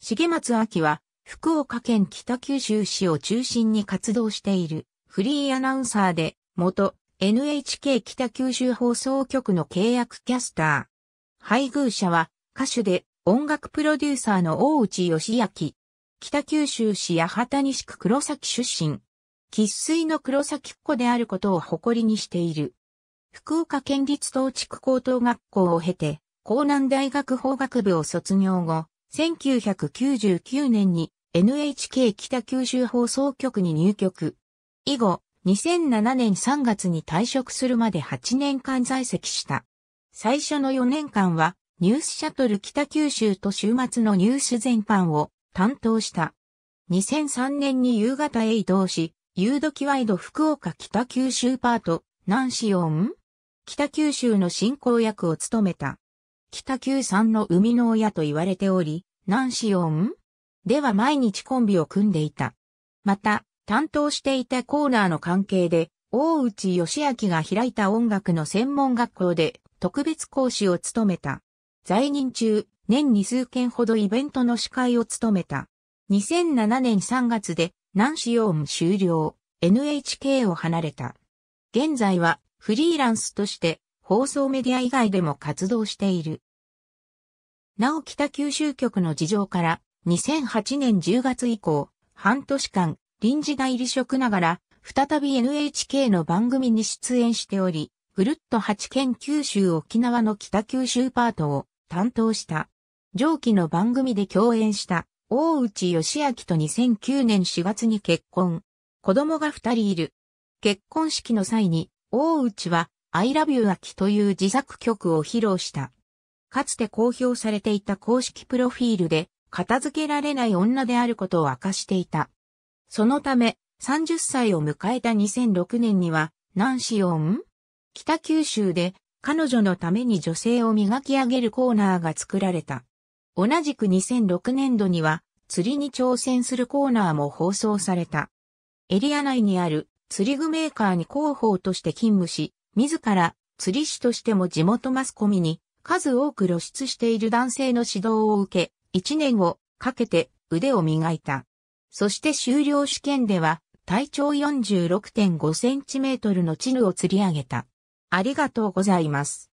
重松明は、福岡県北九州市を中心に活動しているフリーアナウンサーで、元 NHK 北九州放送局の契約キャスター。配偶者は歌手で音楽プロデューサーの大内義明。北九州市八幡西区黒崎出身。喫水の黒崎っ子であることを誇りにしている。福岡県立東地区高等学校を経て、江南大学法学部を卒業後、1999年に NHK 北九州放送局に入局。以後、2007年3月に退職するまで8年間在籍した。最初の4年間は、ニュースシャトル北九州と週末のニュース全般を担当した。2003年に夕方へ移動し、ユードキワイド福岡北九州パート、南ンシオン北九州の進行役を務めた。北九三の生みの親と言われており、ナンシオンでは毎日コンビを組んでいた。また、担当していたコーナーの関係で、大内義明が開いた音楽の専門学校で特別講師を務めた。在任中、年に数件ほどイベントの司会を務めた。2007年3月で、ナンシオン終了、NHK を離れた。現在は、フリーランスとして、放送メディア以外でも活動している。なお北九州局の事情から、2008年10月以降、半年間、臨時代理職ながら、再び NHK の番組に出演しており、ぐるっと8県九州沖縄の北九州パートを担当した。上記の番組で共演した大内義明と2009年4月に結婚。子供が2人いる。結婚式の際に大内は I love you 秋という自作曲を披露した。かつて公表されていた公式プロフィールで、片付けられない女であることを明かしていた。そのため、30歳を迎えた2006年には、ナンシオン北九州で、彼女のために女性を磨き上げるコーナーが作られた。同じく2006年度には、釣りに挑戦するコーナーも放送された。エリア内にある釣り具メーカーに広報として勤務し、自ら釣り師としても地元マスコミに数多く露出している男性の指導を受け、一年をかけて腕を磨いた。そして修了試験では、体長46.5センチメートルのチヌを釣り上げた。ありがとうございます。